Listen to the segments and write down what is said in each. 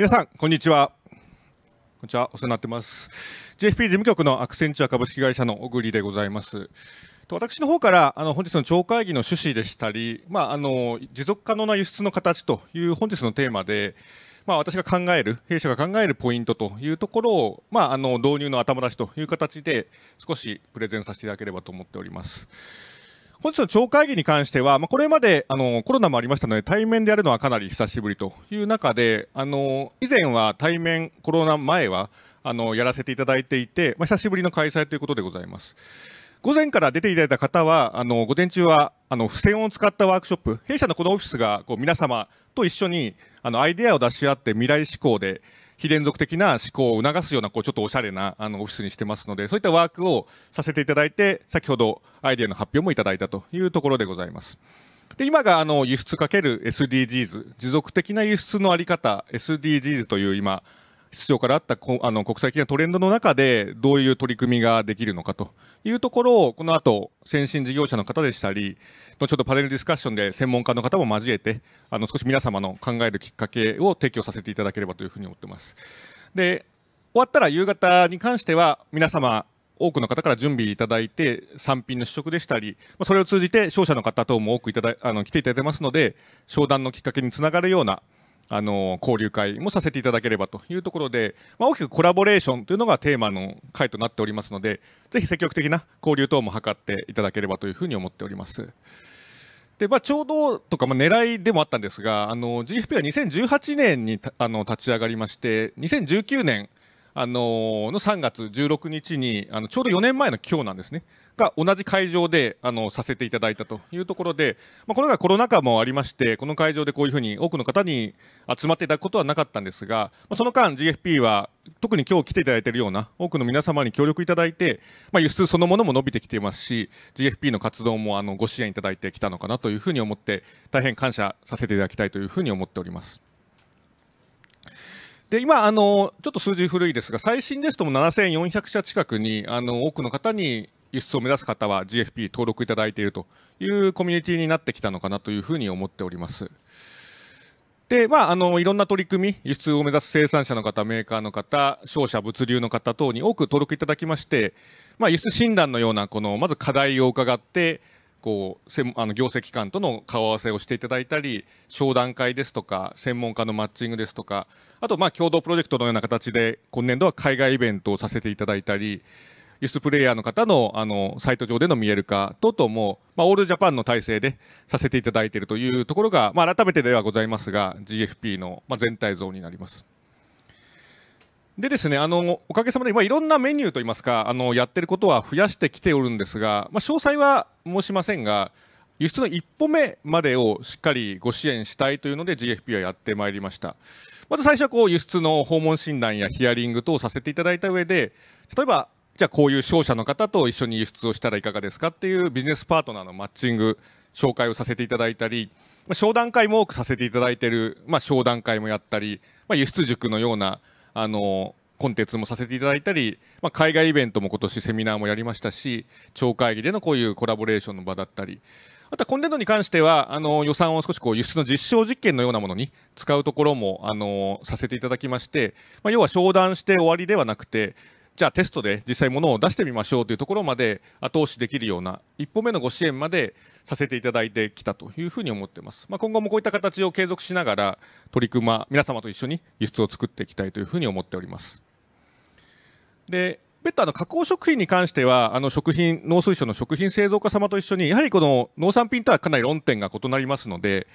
皆さん、こんにちは。こんにちは。お世話になってます。JFP 事務局のアクセンチュア株式会社の小栗でございます。と私の方からあの本日の超会議の趣旨でしたり、まあ、あの持続可能な輸出の形という本日のテーマで、まあ、私が考える、弊社が考えるポイントというところを、まあ、あの導入の頭出しという形で少しプレゼンさせていただければと思っております。本日の町会議に関しては、まあ、これまであのコロナもありましたので、対面でやるのはかなり久しぶりという中で、あの以前は対面、コロナ前はあのやらせていただいていて、まあ、久しぶりの開催ということでございます。午前から出ていただいた方は、あの午前中はあの付箋を使ったワークショップ、弊社のこのオフィスがこう皆様と一緒にあのアイデアを出し合って未来志向で非連続的な思考を促すような、こう、ちょっとおしゃれな、あの、オフィスにしてますので、そういったワークをさせていただいて、先ほどアイデアの発表もいただいたというところでございます。で今があの輸出 ×SDGs 持続的な輸出の在り方 SDGs という今室長からあったあの国際的なトレンドの中でどういう取り組みができるのかというところをこの後先進事業者の方でしたり後ほどパネルディスカッションで専門家の方も交えてあの少し皆様の考えるきっかけを提供させていただければというふうに思ってます。で終わったら夕方に関しては皆様多くの方から準備いただいて産品の試食でしたりそれを通じて商社の方等も多くいただあの来ていただいてますので商談のきっかけにつながるようなあの交流会もさせていただければというところで、まあ、大きくコラボレーションというのがテーマの回となっておりますのでぜひ積極的な交流等も図っていただければというふうに思っております。でまあ、ちょうどとか、まあ、狙いでもあったんですがあの GFP は2018年にあの立ち上がりまして2019年あのの3月16日にあのちょうど4年前の今日なんですねが同じ会場であのさせていただいたというところで、まあ、これがコロナ禍もありましてこの会場でこういうふうに多くの方に集まっていただくことはなかったんですが、まあ、その間 GFP は特に今日来ていただいているような多くの皆様に協力いただいて、まあ、輸出そのものも伸びてきていますし GFP の活動もあのご支援いただいてきたのかなというふうに思って大変感謝させていただきたいというふうに思っております。で今あの、ちょっと数字古いですが、最新ですとも7400社近くにあの多くの方に輸出を目指す方は GFP 登録いただいているというコミュニティになってきたのかなというふうに思っております。で、まあ、あのいろんな取り組み、輸出を目指す生産者の方、メーカーの方、商社、物流の方等に多く登録いただきまして、まあ、輸出診断のような、このまず課題を伺って、こうあの行政機関との顔合わせをしていただいたり商談会ですとか専門家のマッチングですとかあとまあ共同プロジェクトのような形で今年度は海外イベントをさせていただいたりユ出スプレイヤーの方のあのサイト上での見える化等々も、まあ、オールジャパンの体制でさせていただいているというところが、まあ、改めてではございますが GFP の、まあ、全体像になります。でですね、あのおかげさまで、まあ、いろんなメニューといいますかあの、やってることは増やしてきておるんですが、まあ、詳細は申しませんが、輸出の一歩目までをしっかりご支援したいというので、GFP はやってまいりました。まず最初はこう輸出の訪問診断やヒアリング等をさせていただいた上で、例えば、じゃあこういう商社の方と一緒に輸出をしたらいかがですかっていうビジネスパートナーのマッチング紹介をさせていただいたり、まあ、商談会も多くさせていただいている、まあ、商談会もやったり、まあ、輸出塾のようなあのコンテンツもさせていただいたり、まあ、海外イベントも今年セミナーもやりましたし町会議でのこういうコラボレーションの場だったりあとは今年度に関してはあの予算を少しこう輸出の実証実験のようなものに使うところもあのさせていただきまして、まあ、要は商談して終わりではなくてじゃあテストで実際ものを出してみましょうというところまで後押しできるような一歩目のご支援までさせていただいてきたというふうに思ってます、まあ、今後もこういった形を継続しながら取り組ま皆様と一緒に輸出を作っていきたいというふうに思っておりますで別途あの加工食品に関してはあの食品農水省の食品製造家様と一緒にやはりこの農産品とはかなり論点が異なりますので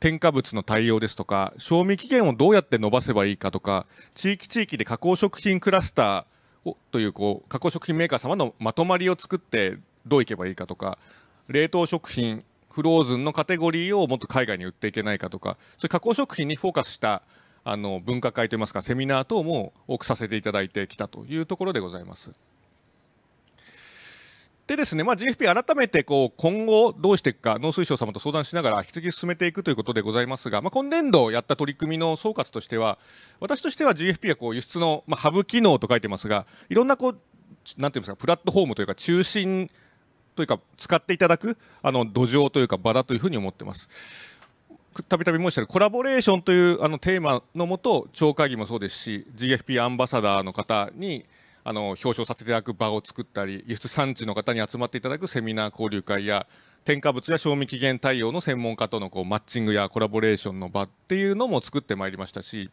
添加物の対応ですとか賞味期限をどうやって伸ばせばいいかとか地域地域で加工食品クラスターおというこう加工食品メーカー様のまとまりを作ってどういけばいいかとか冷凍食品フローズンのカテゴリーをもっと海外に売っていけないかとかそれ加工食品にフォーカスしたあの分科会といいますかセミナー等も多くさせていただいてきたというところでございます。でですね、まあ、GFP、改めてこう今後どうしていくか、農水省様と相談しながら引き続き進めていくということでございますが、まあ、今年度やった取り組みの総括としては、私としては GFP はこう輸出の、まあ、ハブ機能と書いてますが、いろんなこうなんていうんですか、プラットフォームというか、中心というか、使っていただくあの土壌というか、場だというふうに思ってます。たびたび申したコラボレーションというあのテーマのもと、町会議もそうですし、GFP アンバサダーの方に、あの表彰させていただく場を作ったり輸出産地の方に集まっていただくセミナー交流会や添加物や賞味期限対応の専門家とのこうマッチングやコラボレーションの場っていうのも作ってまいりましたし、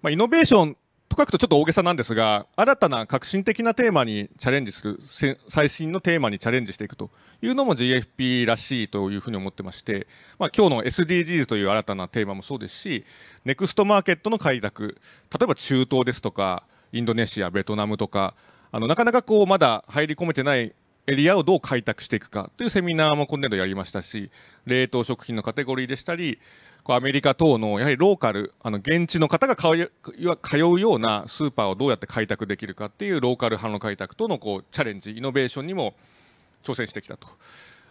まあ、イノベーションと書くとちょっと大げさなんですが新たな革新的なテーマにチャレンジする最新のテーマにチャレンジしていくというのも GFP らしいというふうに思ってまして、まあ、今日の SDGs という新たなテーマもそうですしネクストマーケットの開拓例えば中東ですとかインドネシアベトナムとかあのなかなかこうまだ入り込めてないエリアをどう開拓していくかというセミナーも今年度やりましたし冷凍食品のカテゴリーでしたりこうアメリカ等のやはりローカルあの現地の方が通うようなスーパーをどうやって開拓できるかっていうローカル販路開拓とのこうチャレンジイノベーションにも挑戦してきたと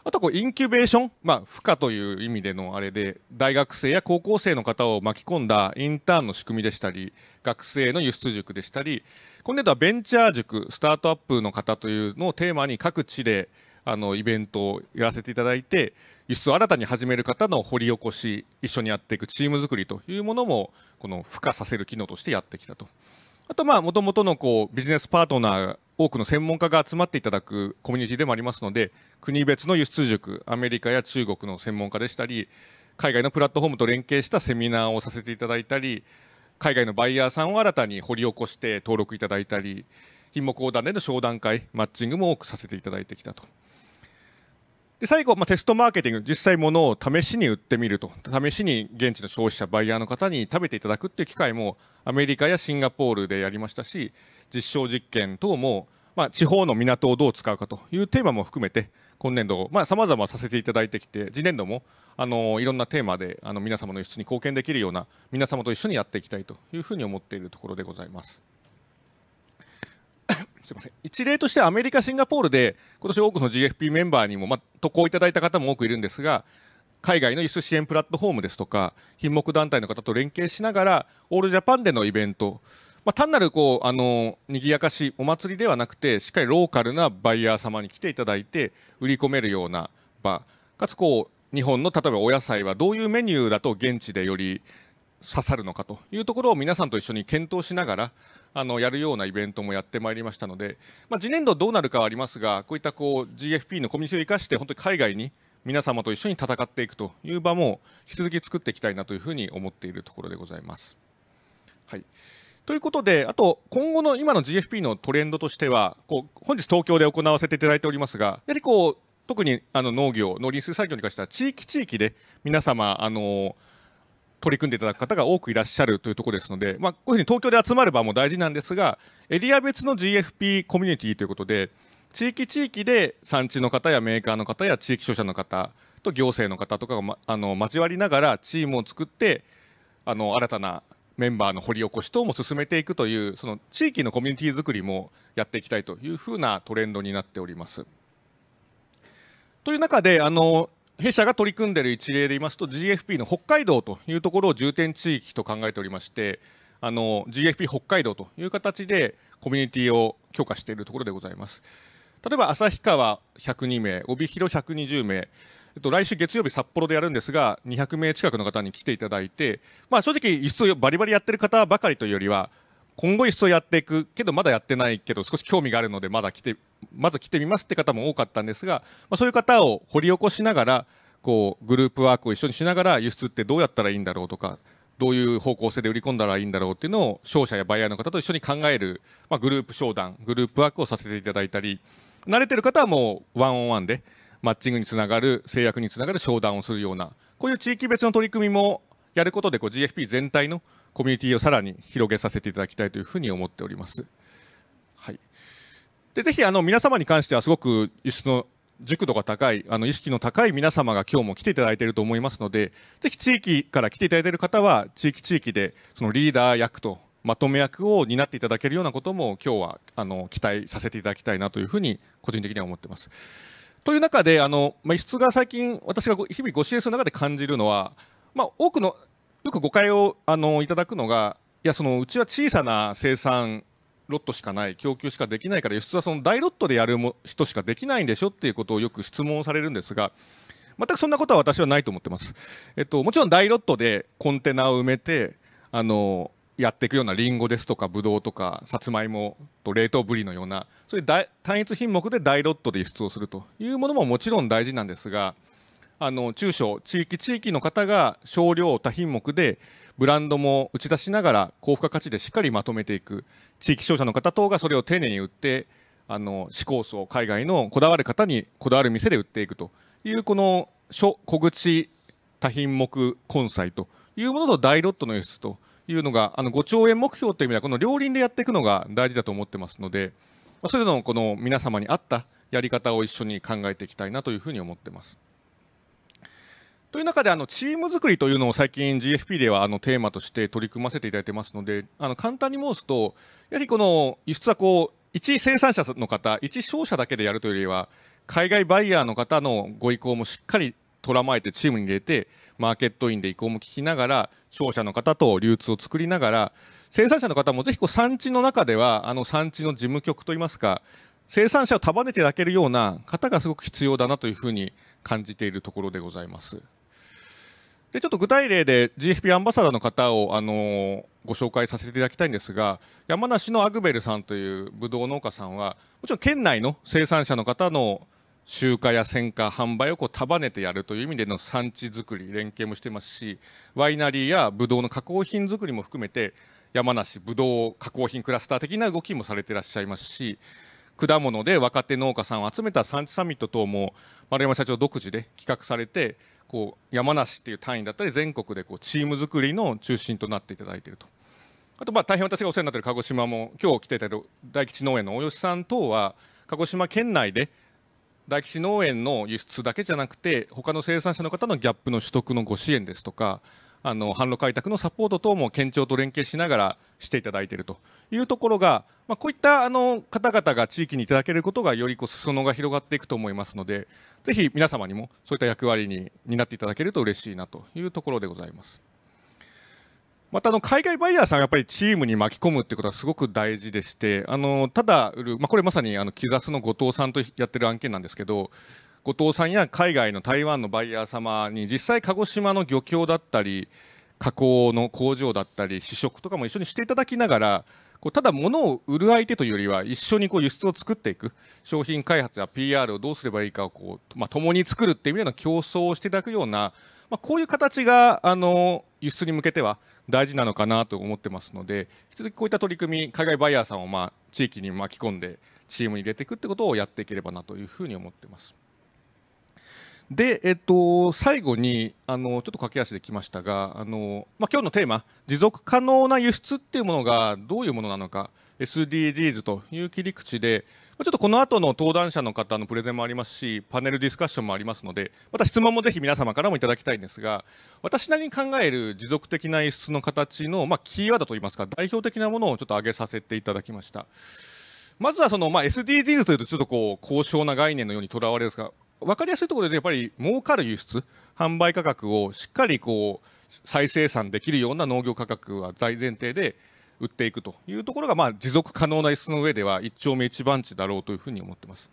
あとこうインキュベーション、まあ、負荷という意味でのあれで、大学生や高校生の方を巻き込んだインターンの仕組みでしたり、学生の輸出塾でしたり、今年度はベンチャー塾、スタートアップの方というのをテーマに各地であのイベントをやらせていただいて、輸出を新たに始める方の掘り起こし、一緒にやっていくチーム作りというものも、この付加させる機能としてやってきたと。あとまあ、もともとのこうビジネスパートナー、多くの専門家が集まっていただくコミュニティでもありますので、国別の輸出塾、アメリカや中国の専門家でしたり、海外のプラットフォームと連携したセミナーをさせていただいたり、海外のバイヤーさんを新たに掘り起こして登録いただいたり、品目横断での商談会、マッチングも多くさせていただいてきたとで最後、まあ、テストマーケティング、実際ものを試しに売ってみると、試しに現地の消費者、バイヤーの方に食べていただくっていう機会も、アメリカやシンガポールでやりましたし、実証実験等も、まあ、地方の港をどう使うかというテーマも含めて、今年度、さまざ、あ、まさせていただいてきて、次年度もあのいろんなテーマであの皆様の輸出に貢献できるような、皆様と一緒にやっていきたいというふうに思っているところでございます。すいません一例としてアメリカ、シンガポールで今年多くの GFP メンバーにも、ま渡航いただいた方も多くいるんですが海外の輸出支援プラットフォームですとか品目団体の方と連携しながらオールジャパンでのイベント、まあ、単なるこうあの賑やかしお祭りではなくてしっかりローカルなバイヤー様に来ていただいて売り込めるような場かつこう日本の例えばお野菜はどういうメニューだと現地でより刺さるのかというところを皆さんと一緒に検討しながらあのやるようなイベントもやってまいりましたので、まあ、次年度どうなるかはありますがこういったこう GFP のコミュニティを生かして本当に海外に皆様と一緒に戦っていくという場も引き続き作っていきたいなというふうに思っているところでございます。はいということで、あと今後の今の GFP のトレンドとしては、こう本日東京で行わせていただいておりますが、やはりこう特にあの農業、農林水産業に関しては地域地域で皆様、あのー取り組んでいただく方が多くいらっしゃるというところですので、まあ、こういうふうに東京で集まればも大事なんですがエリア別の GFP コミュニティということで地域地域で産地の方やメーカーの方や地域商社の方と行政の方とかが、ま、あの交わりながらチームを作ってあの新たなメンバーの掘り起こし等も進めていくというその地域のコミュニティ作りもやっていきたいというふうなトレンドになっております。という中であの弊社が取り組んでいる一例で言いますと GFP の北海道というところを重点地域と考えておりましてあの GFP 北海道という形でコミュニティを許可しているところでございます例えば旭川102名帯広120名えっと、来週月曜日、札幌でやるんですが、200名近くの方に来ていただいて、まあ、正直、一層バリバリやってる方ばかりというよりは、今後一層やっていくけどまだやってないけど少し興味があるのでまだ来てまず来てみますって方も多かったんですが、まあ、そういう方を掘り起こしながらこうグループワークを一緒にしながら輸出ってどうやったらいいんだろうとかどういう方向性で売り込んだらいいんだろうっていうのを商社やバイヤーの方と一緒に考える、まあ、グループ商談グループワークをさせていただいたり慣れてる方はもうワンオンワンでマッチングにつながる制約につながる商談をするようなこういう地域別の取り組みもやることでこう GFP 全体のコミュニティをさらに広げさせていただきたいというふうに思っております。はい、でぜひあの皆様に関してはすごく輸出の熟度が高いあの意識の高い皆様が今日も来ていただいていると思いますのでぜひ地域から来ていただいている方は地域地域でそのリーダー役とまとめ役を担っていただけるようなことも今日はあの期待させていただきたいなというふうに個人的には思ってます。という中であの、ま輸出が最近私が日々ご支援する中で感じるのは、まあ、多くのよく誤解をあのいただくのが、いや、そのうちは小さな生産ロットしかない、供給しかできないから、輸出はその大ロットでやる人しかできないんでしょっていうことをよく質問されるんですが、全くそんなことは私はないと思ってます。えっと、もちろん大ロットでコンテナを埋めてあのやっていくようなりんごですとかぶどうとかさつまいもと冷凍ぶりのようなそういう単一品目で大ロットで輸出をするというものももちろん大事なんですがあの中小地域地域の方が少量多品目でブランドも打ち出しながら高付加価値でしっかりまとめていく地域商社の方等がそれを丁寧に売ってあの試行層海外のこだわる方にこだわる店で売っていくというこの小小口多品目根菜というものと大ロットの輸出というのがあの5兆円目標という意味ではこの両輪でやっていくのが大事だと思ってますのでそれぞれのこの皆様に合ったやり方を一緒に考えていきたいなというふうに思ってます。という中であのチーム作りというのを最近 GFP ではあのテーマとして取り組ませていただいてますのであの簡単に申すとやはりこの輸出はこう一生産者の方一商社だけでやるというよりは海外バイヤーの方のご意向もしっかりとらまえてチームに入れてマーケットインで意向も聞きながら商社の方と流通を作りながら生産者の方もぜひこう産地の中ではあの産地の事務局といいますか生産者を束ねていただけるような方がすごく必要だなというふうに感じているところでございます。でちょっと具体例で GFP アンバサダーの方を、あのー、ご紹介させていただきたいんですが山梨のアグベルさんというブドウ農家さんはもちろん県内の生産者の方の集荷や選果販売をこう束ねてやるという意味での産地づくり連携もしてますしワイナリーやブドウの加工品づくりも含めて山梨ぶどう加工品クラスター的な動きもされていらっしゃいますし果物で若手農家さんを集めた産地サミット等も丸山社長独自で企画されてこう山梨っていう単位だったり全国でこうチーム作りの中心となっていただいていると。あとまあ大変私がお世話になっている鹿児島も今日来ていただいる大吉農園の大吉さん等は鹿児島県内で大吉農園の輸出だけじゃなくて他の生産者の方のギャップの取得のご支援ですとかあの販路開拓のサポート等も県庁と連携しながらしていただいているというところが、まあ、こういったあの方々が地域にいただけることがよりこう裾野が広がっていくと思いますのでぜひ皆様にもそういった役割に担っていただけると嬉しいなというところでございます。またあの海外バイヤーさんやっぱりチームに巻き込むってことはすごく大事でしてあのただ売る、まあ、これまさにあのキザスの後藤さんとやってる案件なんですけど後藤さんや海外の台湾のバイヤー様に実際鹿児島の漁協だったり加工の工場だったり試食とかも一緒にしていただきながらこうただ物を売る相手というよりは一緒にこう輸出を作っていく商品開発や PR をどうすればいいかをこう、まあ、共に作るっていうような競争をしていただくような、まあ、こういう形があの輸出に向けては大事なのかなと思ってますので引き続きこういった取り組み海外バイヤーさんをまあ地域に巻き込んでチームに入れていくってことをやっていければなというふうに思ってます。で、えっと、最後にあのちょっと駆け足できましたがあの、まあ、今日のテーマ持続可能な輸出っていうものがどういうものなのか SDGs という切り口でちょっとこの後の登壇者の方のプレゼンもありますしパネルディスカッションもありますのでまた質問もぜひ皆様からもいただきたいんですが私なりに考える持続的な輸出の形の、まあ、キーワードといいますか代表的なものをちょっと挙げさせていただきました。まずはその、まあ、SDGs というとちょっとこう高尚な概念のようにとらわれですが分かりやすいところでやっぱり儲かる輸出販売価格をしっかりこう再生産できるような農業価格は財前提で売っていくというところがまあ持続可能な椅子の上では一丁目一番地だろうというふうに思ってます。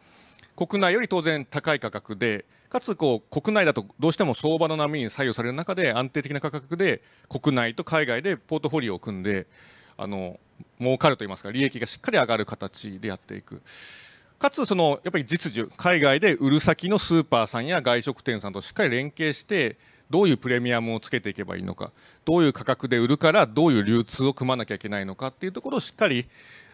国内より当然高い価格でかつこう国内だとどうしても相場の波に左右される中で安定的な価格で国内と海外でポートフォリオを組んであの儲かるといいますか利益がしっかり上がる形でやっていく。かつそのやっぱり実需海外で売る先のスーパーさんや外食店さんとしっかり連携してどういうプレミアムをつけていけばいいのかどういう価格で売るからどういう流通を組まなきゃいけないのかっていうところをしっかり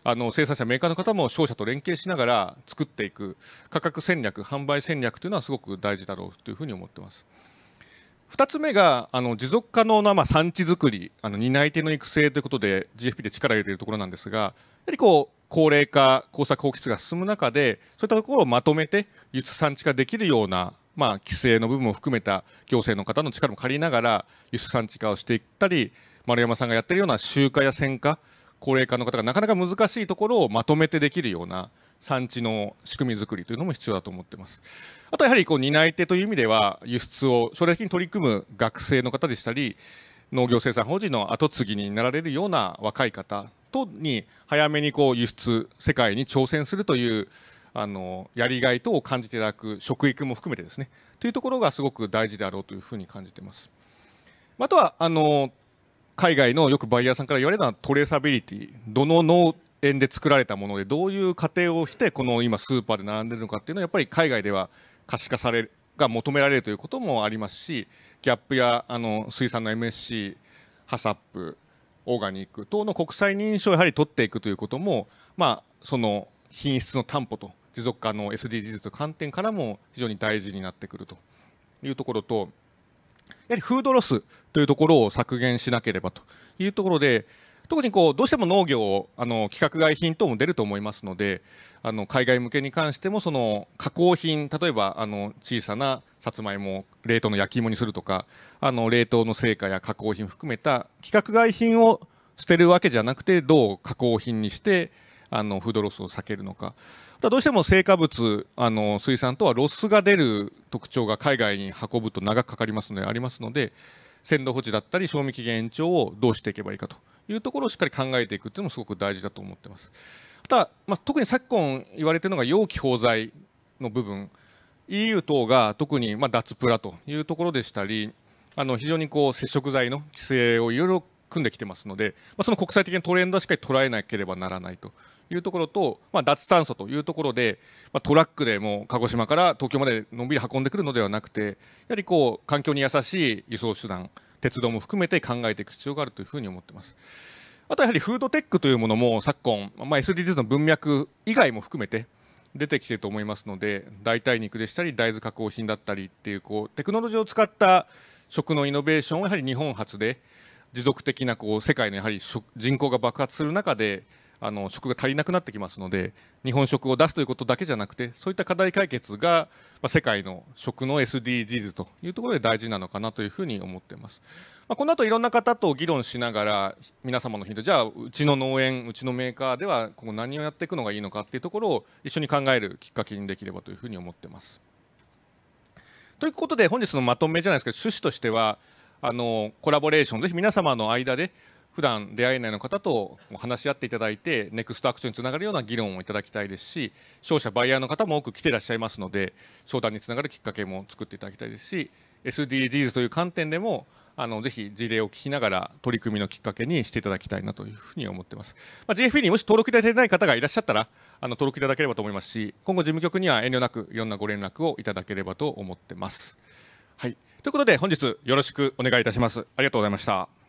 あの生産者メーカーの方も商社と連携しながら作っていく価格戦略販売戦略というのはすごく大事だろうというふうに思ってます。2つ目があの持続可能なまあ産地づくりあの担い手の育成ということで GFP で力を入れているところなんですがやはりこう高齢化、耕作放棄が進む中で、そういったところをまとめて輸出産地化できるような、まあ、規制の部分を含めた行政の方の力も借りながら、輸出産地化をしていったり、丸山さんがやってるような集荷や選果、高齢化の方がなかなか難しいところをまとめてできるような産地の仕組みづくりというのも必要だと思ってます。あとやはりこう担い手という意味では輸出を将来的に取り組む学生の方でしたり農業生産法人の後継ぎになられるような若い方とに早めにこう輸出世界に挑戦するというあのやりがい等を感じていただく食育も含めてですねというところがすごく大事であろうというふうに感じています。あとはあの海外のよくバイヤーさんから言われるのはトレーサビリティどの農園で作られたものでどういう過程をしてこの今スーパーで並んでるのかっていうのはやっぱり海外では可視化されるが求められるということもありますしギャップやあの水産の MSC ハサップオーガニック等の国際認証をやはり取っていくということも、まあ、その品質の担保と持続可能 SDGs という観点からも非常に大事になってくるというところとやはりフードロスというところを削減しなければというところで特にこうどうしても農業をあの規格外品等も出ると思いますのであの海外向けに関してもその加工品例えばあの小さなさつまいも冷凍の焼き芋にするとかあの冷凍の成果や加工品含めた規格外品を捨てるわけじゃなくてどう加工品にしてあのフードロスを避けるのかどうしても成果物あの水産とはロスが出る特徴が海外に運ぶと長くかかりますのでありますので鮮度保持だったり賞味期限延長をどうしていけばいいかと。いうところをしっかり考えていくっていうのもすごく大事だと思ってます。あとは、まあ、特に昨今言われているのが容器包材の部分 EU 等が特にま脱プラというところでしたりあの非常にこう接触剤の規制をいろいろ組んできてますので、まあ、その国際的なトレンドはしっかり捉えなければならないというところと、まあ、脱炭素というところで、まあ、トラックでも鹿児島から東京までのんびり運んでくるのではなくてやはりこう環境に優しい輸送手段鉄道も含めて考えていく必要があるというふうに思ってます。あとやはりフードテックというものも昨今、まあ、SDGs の文脈以外も含めて出てきていると思いますので代替肉でしたり大豆加工品だったりっていうこうテクノロジーを使った食のイノベーションはやはり日本初で持続的なこう世界のやはり人口が爆発する中であの食が足りなくなってきますので日本食を出すということだけじゃなくてそういった課題解決が、まあ、世界の食の SDGs というところで大事なのかなというふうに思っています。まあ、この後いろんな方と議論しながら皆様のヒントじゃあうちの農園うちのメーカーではここ何をやっていくのがいいのかっていうところを一緒に考えるきっかけにできればというふうに思っています。ということで本日のまとめじゃないですけど趣旨としてはあのコラボレーションぜひ皆様の間で普段出会えないの方と話し合っていただいてネクストアクションにつながるような議論をいただきたいですし商社バイヤーの方も多く来ていらっしゃいますので商談につながるきっかけも作っていただきたいですし SDGs という観点でもあのぜひ事例を聞きながら取り組みのきっかけにしていただきたいなというふうに思っています、まあ、JFP にもし登録いただいてない方がいらっしゃったらあの登録いただければと思いますし今後事務局には遠慮なくいろんなご連絡をいただければと思ってますはいということで本日よろしくお願いいたしますありがとうございました